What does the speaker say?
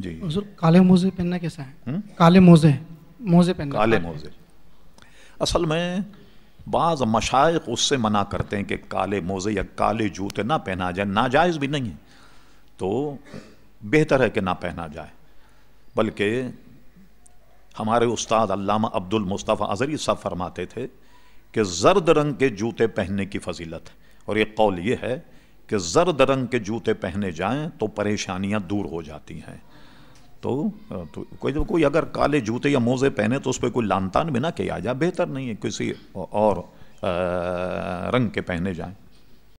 जी हजूर काले मोजे पहनना कैसा है हुँ? काले मोजे मोजे पहनना काले मोजे असल में बाज़ मशाक उससे मना करते हैं कि काले मोजे या काले जूते ना पहना जाए नाजायज़ भी नहीं है तो बेहतर है कि ना पहना जाए बल्कि हमारे उस्ताद अल्लामा अब्दुल मुस्तफ़ा अजरी साहब फरमाते थे कि जर्द रंग के जूते पहनने की फजीलत है और ये कौल ये है कि जर्द रंग के जूते पहने जाएं तो परेशानियां दूर हो जाती हैं तो, तो कोई जब कोई अगर काले जूते या मोज़े पहने तो उस पर कोई लानतान भी ना किया जाए बेहतर नहीं है किसी और आ, रंग के पहने जाएं